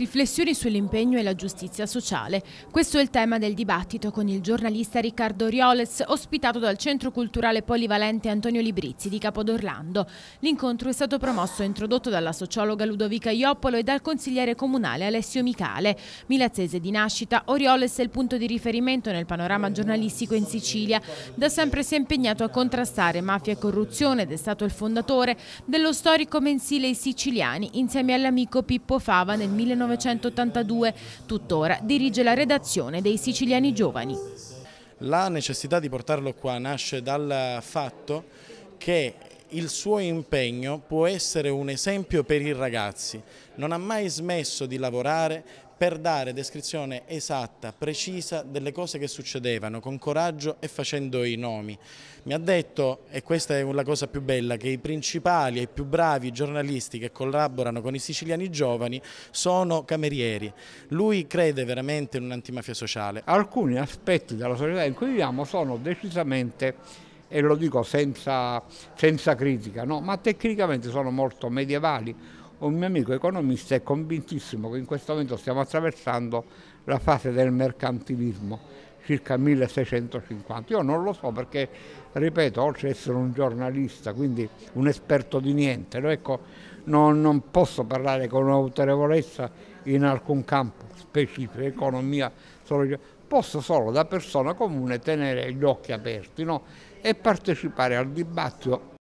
Riflessioni sull'impegno e la giustizia sociale. Questo è il tema del dibattito con il giornalista Riccardo Rioles, ospitato dal Centro Culturale Polivalente Antonio Librizzi di Capodorlando. L'incontro è stato promosso e introdotto dalla sociologa Ludovica Ioppolo e dal consigliere comunale Alessio Micale. Milazzese di nascita, Orioles è il punto di riferimento nel panorama giornalistico in Sicilia. Da sempre si è impegnato a contrastare mafia e corruzione ed è stato il fondatore dello storico mensile I Siciliani insieme all'amico Pippo Fava nel 1990. 1982. Tuttora dirige la redazione dei Siciliani Giovani. La necessità di portarlo qua nasce dal fatto che il suo impegno può essere un esempio per i ragazzi. Non ha mai smesso di lavorare per dare descrizione esatta, precisa delle cose che succedevano, con coraggio e facendo i nomi. Mi ha detto, e questa è la cosa più bella, che i principali e i più bravi giornalisti che collaborano con i siciliani giovani sono camerieri. Lui crede veramente in un'antimafia sociale. Alcuni aspetti della società in cui viviamo sono decisamente e lo dico senza, senza critica, no? ma tecnicamente sono molto medievali. Un mio amico economista è convintissimo che in questo momento stiamo attraversando la fase del mercantilismo circa 1650. Io non lo so perché, ripeto, oltre ad essere un giornalista, quindi un esperto di niente, ecco, non, non, posso parlare con autorevolezza in alcun campo specifico, economia, solo, posso solo da persona comune tenere gli occhi aperti no? e partecipare al dibattito